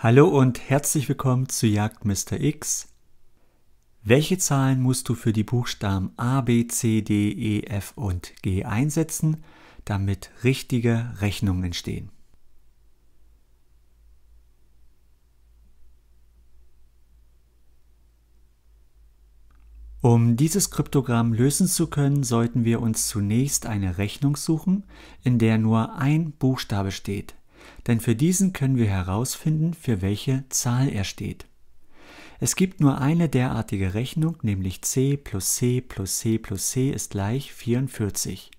Hallo und herzlich willkommen zu Jagd Mr. X. Welche Zahlen musst du für die Buchstaben A, B, C, D, E, F und G einsetzen, damit richtige Rechnungen entstehen? Um dieses Kryptogramm lösen zu können, sollten wir uns zunächst eine Rechnung suchen, in der nur ein Buchstabe steht denn für diesen können wir herausfinden, für welche Zahl er steht. Es gibt nur eine derartige Rechnung, nämlich c plus c plus c plus c ist gleich 44.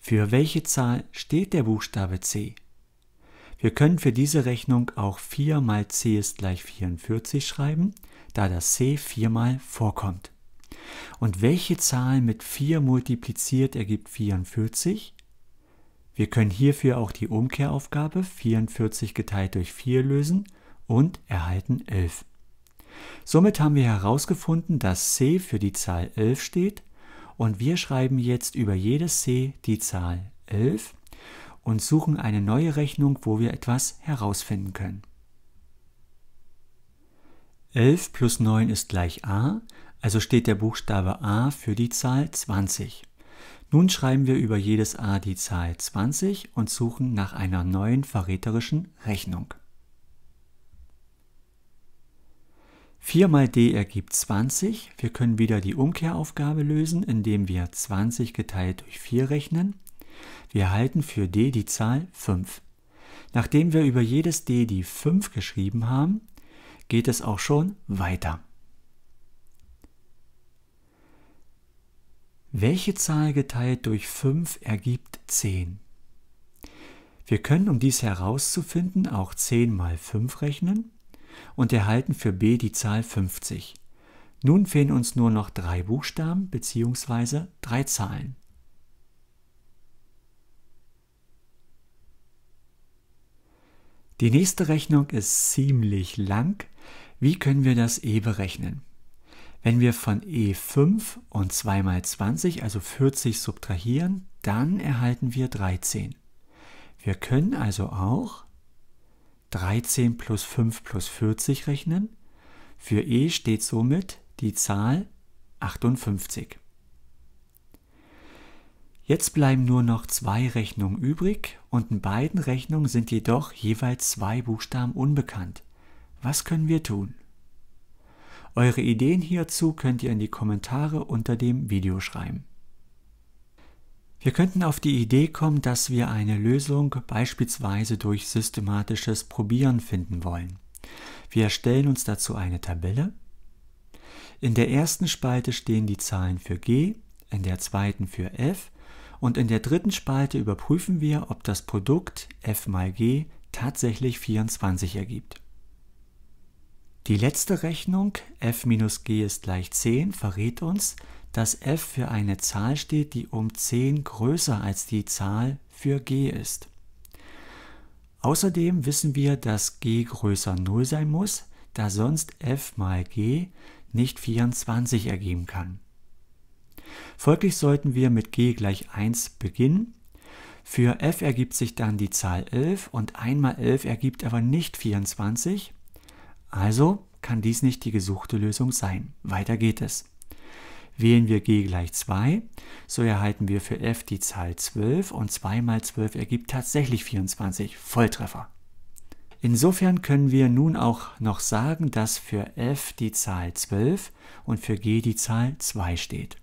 Für welche Zahl steht der Buchstabe c? Wir können für diese Rechnung auch 4 mal c ist gleich 44 schreiben, da das c viermal vorkommt. Und welche Zahl mit 4 multipliziert ergibt 44? Wir können hierfür auch die Umkehraufgabe 44 geteilt durch 4 lösen und erhalten 11. Somit haben wir herausgefunden, dass c für die Zahl 11 steht und wir schreiben jetzt über jedes c die Zahl 11 und suchen eine neue Rechnung, wo wir etwas herausfinden können. 11 plus 9 ist gleich a, also steht der Buchstabe a für die Zahl 20. Nun schreiben wir über jedes a die Zahl 20 und suchen nach einer neuen verräterischen Rechnung. 4 mal d ergibt 20. Wir können wieder die Umkehraufgabe lösen, indem wir 20 geteilt durch 4 rechnen. Wir erhalten für d die Zahl 5. Nachdem wir über jedes d die 5 geschrieben haben, geht es auch schon weiter. Welche Zahl geteilt durch 5 ergibt 10? Wir können, um dies herauszufinden, auch 10 mal 5 rechnen und erhalten für b die Zahl 50. Nun fehlen uns nur noch drei Buchstaben bzw. drei Zahlen. Die nächste Rechnung ist ziemlich lang. Wie können wir das e berechnen? Wenn wir von E5 und 2 mal 20, also 40, subtrahieren, dann erhalten wir 13. Wir können also auch 13 plus 5 plus 40 rechnen. Für E steht somit die Zahl 58. Jetzt bleiben nur noch zwei Rechnungen übrig und in beiden Rechnungen sind jedoch jeweils zwei Buchstaben unbekannt. Was können wir tun? Eure Ideen hierzu könnt ihr in die Kommentare unter dem Video schreiben. Wir könnten auf die Idee kommen, dass wir eine Lösung beispielsweise durch systematisches Probieren finden wollen. Wir erstellen uns dazu eine Tabelle. In der ersten Spalte stehen die Zahlen für g, in der zweiten für f und in der dritten Spalte überprüfen wir, ob das Produkt f mal g tatsächlich 24 ergibt. Die letzte Rechnung f minus g ist gleich 10 verrät uns, dass f für eine Zahl steht, die um 10 größer als die Zahl für g ist. Außerdem wissen wir, dass g größer 0 sein muss, da sonst f mal g nicht 24 ergeben kann. Folglich sollten wir mit g gleich 1 beginnen. Für f ergibt sich dann die Zahl 11 und 1 mal 11 ergibt aber nicht 24. Also kann dies nicht die gesuchte Lösung sein. Weiter geht es. Wählen wir g gleich 2, so erhalten wir für f die Zahl 12 und 2 mal 12 ergibt tatsächlich 24. Volltreffer. Insofern können wir nun auch noch sagen, dass für f die Zahl 12 und für g die Zahl 2 steht.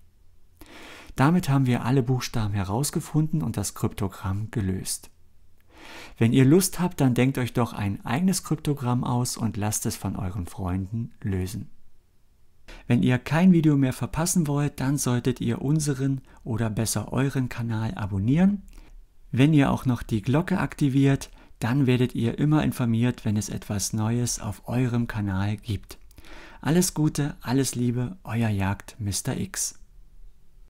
Damit haben wir alle Buchstaben herausgefunden und das Kryptogramm gelöst. Wenn ihr Lust habt, dann denkt euch doch ein eigenes Kryptogramm aus und lasst es von euren Freunden lösen. Wenn ihr kein Video mehr verpassen wollt, dann solltet ihr unseren oder besser euren Kanal abonnieren. Wenn ihr auch noch die Glocke aktiviert, dann werdet ihr immer informiert, wenn es etwas Neues auf eurem Kanal gibt. Alles Gute, alles Liebe, euer Jagd Mr. X.